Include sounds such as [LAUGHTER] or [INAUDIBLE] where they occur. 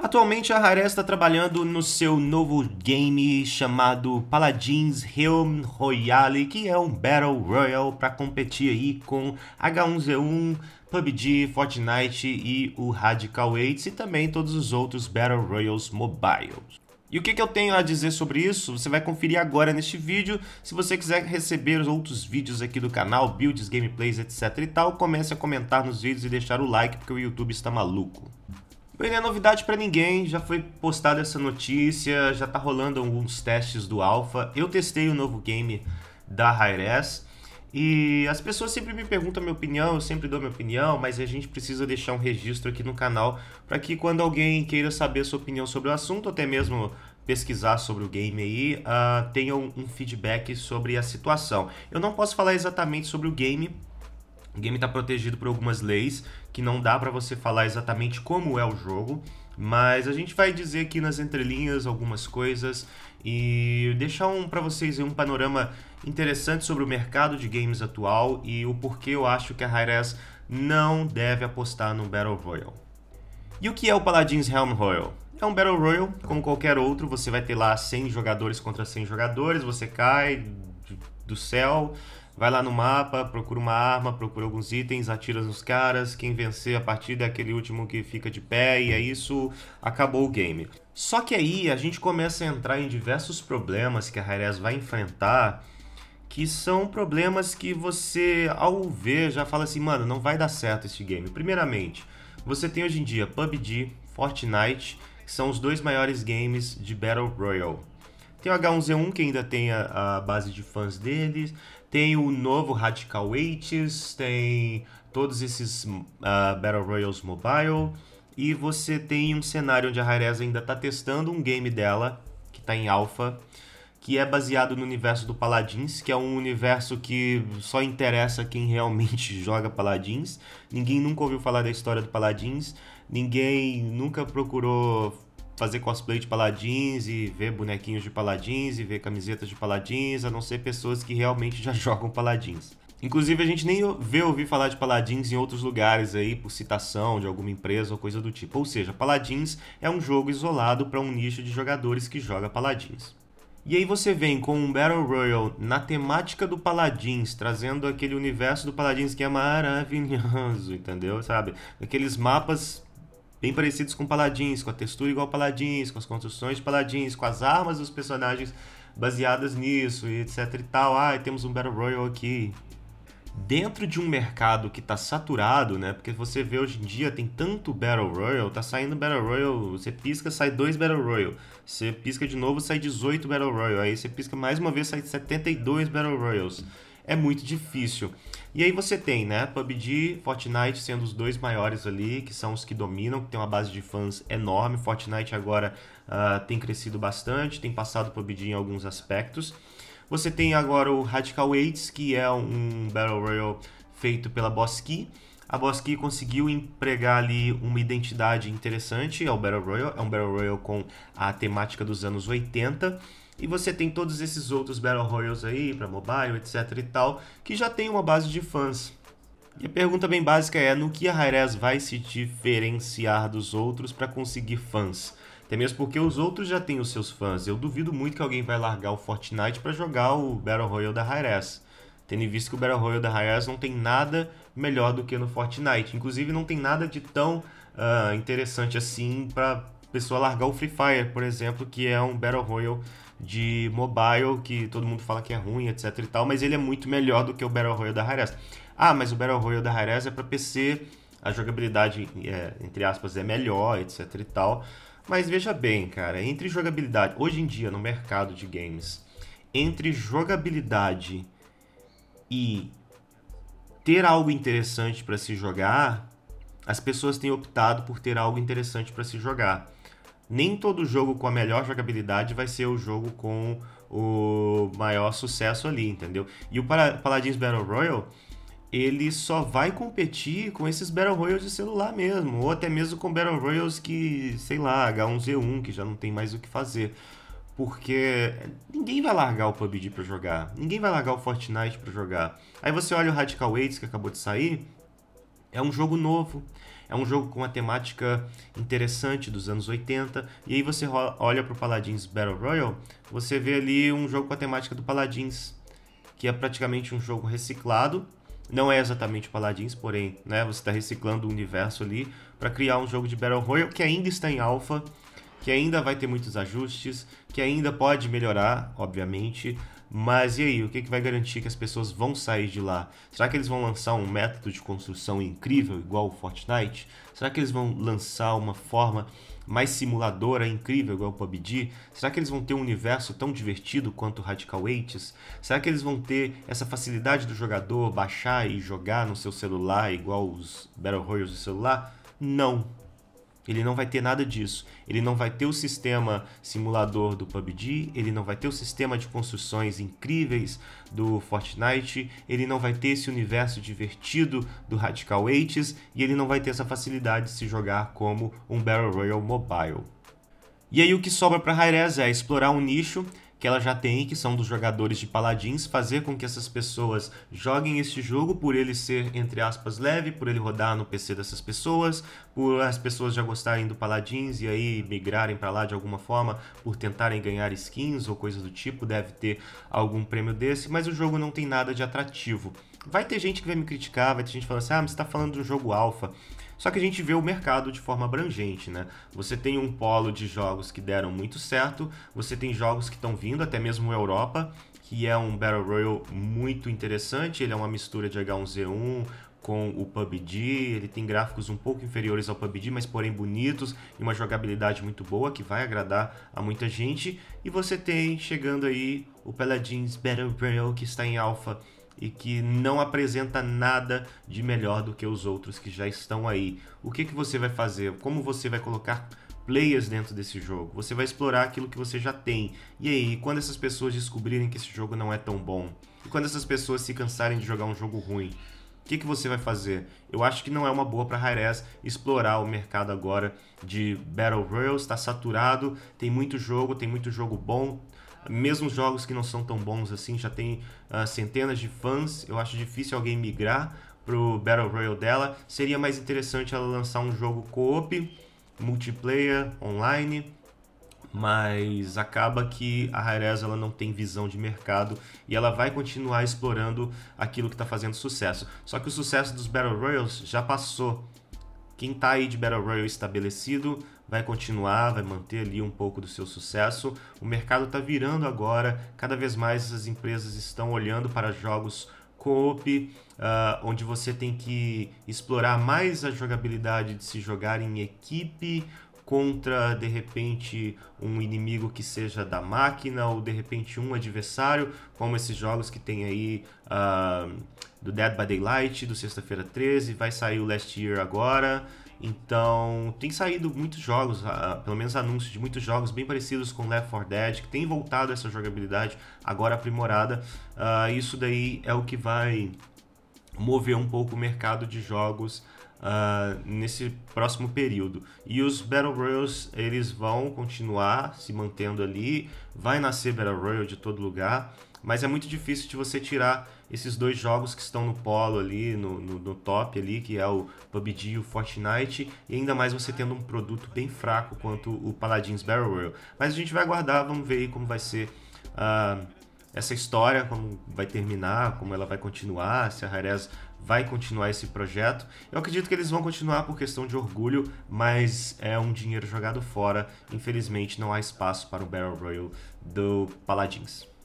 Atualmente a Rare está trabalhando no seu novo game chamado Paladins Realm Royale, que é um Battle Royale para competir aí com H1Z1, PUBG, Fortnite e o Radical 8 e também todos os outros Battle Royals mobiles. E o que, que, eu tenho a dizer sobre isso, você vai conferir agora neste vídeo. Se você quiser receber outros vídeos aqui do canal, builds, gameplays, etc e tal, comece a comentar nos vídeos e deixar o like, porque o YouTube está maluco. Bem, não é novidade para ninguém, já foi postada essa notícia, já tá rolando alguns testes do Alpha. Eu testei o novo game da Hi-Res e as pessoas sempre me perguntam a minha opinião, eu sempre dou minha opinião, mas a gente precisa deixar um registro aqui no canal para que quando alguém queira saber a sua opinião sobre o assunto, até mesmo pesquisar sobre o game aí, uh, tenham um feedback sobre a situação. Eu não posso falar exatamente sobre o game, o game está protegido por algumas leis que não dá para você falar exatamente como é o jogo, mas a gente vai dizer aqui nas entrelinhas algumas coisas e deixar um para vocês um panorama interessante sobre o mercado de games atual e o porquê eu acho que a hi não deve apostar no Battle Royale. E o que é o Paladins Helm Royal? É um Battle Royale, como qualquer outro, você vai ter lá 100 jogadores contra 100 jogadores, você cai do céu, Vai lá no mapa, procura uma arma, procura alguns itens, atira nos caras. Quem vencer a partida é aquele último que fica de pé e é isso, acabou o game. Só que aí a gente começa a entrar em diversos problemas que a Hi-Rez vai enfrentar, que são problemas que você, ao ver, já fala assim, mano, não vai dar certo esse game. Primeiramente, você tem hoje em dia PUBG, Fortnite, que são os dois maiores games de Battle Royale. Tem o H1Z1 que ainda tem a, a, base de fãs deles. Tem o novo Radical Weights, tem todos esses uh, Battle Royals Mobile. E você tem um cenário onde a Rarez ainda está testando um game dela, que está em alpha, que é baseado no universo do Paladins, que é um universo que só interessa quem realmente [LAUGHS] joga Paladins. Ninguém nunca ouviu falar da história do Paladins, ninguém nunca procurou fazer cosplay de paladins e ver bonequinhos de paladins e ver camisetas de paladins, a não ser pessoas que realmente já [LAUGHS] jogam paladins. Inclusive, a gente nem vê ouvir falar de Paladins em outros lugares aí, por citação de alguma empresa ou coisa do tipo. Ou seja, Paladins é um jogo isolado para um nicho de jogadores que joga Paladins. E aí você vem com um Battle Royale na temática do Paladins, trazendo aquele universo do Paladins que é maravilhoso, [LAUGHS] entendeu? Sabe? Aqueles mapas bem parecidos com Paladins, com a textura igual Paladins, com as construções de Paladins, com as armas dos personagens baseadas nisso, e etc e tal. Ah, e temos um Battle Royale aqui. Dentro de um mercado que está saturado, né? Porque você vê hoje em dia tem tanto Battle Royale, tá saindo Battle Royale, você pisca, sai dois Battle Royale. Você pisca de novo, sai 18 Battle Royale. Aí você pisca mais uma vez, sai 72 Battle Royales é muito difícil. E aí você tem, né, PUBG, Fortnite sendo os dois maiores ali, que são os que dominam, que tem uma base de fãs enorme. Fortnite agora uh, tem crescido bastante, tem passado PUBG em alguns aspectos. Você tem agora o Radical Aids, que é um Battle Royale feito pela Key. A Key conseguiu empregar ali uma identidade interessante ao Battle Royale. É um Battle Royale com a temática dos anos 80 e você tem todos esses outros Battle Royals aí, para mobile, etc e tal, que já tem uma base de fãs. E a pergunta bem básica é: no que a Hi-Rez vai se diferenciar dos outros para conseguir fãs? Até mesmo porque os outros já têm os seus fãs. Eu duvido muito que alguém vai largar o Fortnite para jogar o Battle Royale da Hi-Rez. Tendo em vista que o Battle Royale da Hi-Rez não tem nada melhor do que no Fortnite. Inclusive, não tem nada de tão uh, interessante assim para pessoa largar o Free Fire, por exemplo, que é um Battle Royale de mobile, que todo mundo fala que é ruim, etc e tal, mas ele é muito melhor do que o Battle Royale da Rares Ah, mas o Battle Royale da Rares é para PC, a jogabilidade, é, entre aspas, é melhor, etc e tal. Mas veja bem, cara, entre jogabilidade, hoje em dia no mercado de games, entre jogabilidade e ter algo interessante para se jogar, as pessoas têm optado por ter algo interessante para se jogar nem todo jogo com a melhor jogabilidade vai ser o jogo com o maior sucesso ali, entendeu? E o Paladins Battle Royale, ele só vai competir com esses Battle Royals de celular mesmo, ou até mesmo com Battle Royals que, sei lá, H1Z1, que já não tem mais o que fazer. Porque ninguém vai largar o PUBG para jogar, ninguém vai largar o Fortnite para jogar. Aí você olha o Radical Waves que acabou de sair, é um jogo novo. É um jogo com uma temática interessante dos anos 80, e aí você olha para o Paladins Battle Royale, você vê ali um jogo com a temática do Paladins, que é praticamente um jogo reciclado, não é exatamente Paladins, porém, né, você está reciclando o universo ali para criar um jogo de Battle Royale que ainda está em alpha, que ainda vai ter muitos ajustes, que ainda pode melhorar, obviamente, mas e aí, o que, que vai garantir que as pessoas vão sair de lá? Será que eles vão lançar um método de construção incrível, igual o Fortnite? Será que eles vão lançar uma forma mais simuladora, incrível, igual o PUBG? Será que eles vão ter um universo tão divertido quanto o Radical Eights? Será que eles vão ter essa facilidade do jogador baixar e jogar no seu celular, igual os Battle Royals do celular? Não, ele não vai ter nada disso. Ele não vai ter o sistema simulador do PUBG, ele não vai ter o sistema de construções incríveis do Fortnite, ele não vai ter esse universo divertido do Radical Eights e ele não vai ter essa facilidade de se jogar como um Battle Royale mobile. E aí o que sobra para Hi-Rez é explorar um nicho que ela já tem, que são dos jogadores de paladins, fazer com que essas pessoas joguem esse jogo por ele ser, entre aspas, leve, por ele rodar no PC dessas pessoas, por as pessoas já gostarem do paladins e aí migrarem para lá de alguma forma, por tentarem ganhar skins ou coisas do tipo, deve ter algum prêmio desse, mas o jogo não tem nada de atrativo. Vai ter gente que vai me criticar, vai ter gente falando assim, ah, mas você tá falando do jogo alfa. Só que a gente vê o mercado de forma abrangente, né? Você tem um polo de jogos que deram muito certo, você tem jogos que estão vindo, até mesmo Europa, que é um Battle Royale muito interessante, ele é uma mistura de H1Z1 com o PUBG, ele tem gráficos um pouco inferiores ao PUBG, mas porém bonitos e uma jogabilidade muito boa que vai agradar a muita gente. E você tem chegando aí o Paladins Battle Royale que está em alpha e que não apresenta nada de melhor do que os outros que já estão aí. O que, que você vai fazer? Como você vai colocar players dentro desse jogo? Você vai explorar aquilo que você já tem. E aí, quando essas pessoas descobrirem que esse jogo não é tão bom? E quando essas pessoas se cansarem de jogar um jogo ruim? O que, que você vai fazer? Eu acho que não é uma boa para a explorar o mercado agora de Battle Royals, está saturado, tem muito jogo, tem muito jogo bom, mesmo jogos que não são tão bons assim, já tem uh, centenas de fãs. Eu acho difícil alguém migrar pro Battle Royale dela. Seria mais interessante ela lançar um jogo co-op, multiplayer, online, mas acaba que a Rarez ela não tem visão de mercado e ela vai continuar explorando aquilo que está fazendo sucesso. Só que o sucesso dos Battle Royals já passou. Quem está aí de Battle Royale estabelecido vai continuar, vai manter ali um pouco do seu sucesso. O mercado está virando agora, cada vez mais as empresas estão olhando para jogos co-op, uh, onde você tem que explorar mais a jogabilidade de se jogar em equipe contra de repente um inimigo que seja da máquina ou de repente um adversário, como esses jogos que tem aí uh, do Dead by Daylight, do Sexta-feira 13, vai sair o Last Year agora. Então, tem saído muitos jogos, ah, ah, pelo menos anúncios de muitos jogos bem parecidos com Left 4 Dead, que tem voltado essa jogabilidade agora aprimorada. Uh, isso daí é o que vai mover um pouco o mercado de jogos uh, nesse próximo período. E os Battle Royals, eles vão continuar se mantendo ali, vai nascer Battle Royal de todo lugar, mas é muito difícil de você tirar esses dois jogos que estão no polo ali, no, no, no, top ali, que é o PUBG e o Fortnite, e ainda mais você tendo um produto bem fraco quanto o Paladins Battle Royale. Mas a gente vai aguardar, vamos ver aí como vai ser uh, essa história, como vai terminar, como ela vai continuar, se a Rares vai continuar esse projeto. Eu acredito que eles vão continuar por questão de orgulho, mas é um dinheiro jogado fora. Infelizmente, não há espaço para o Battle Royale do Paladins.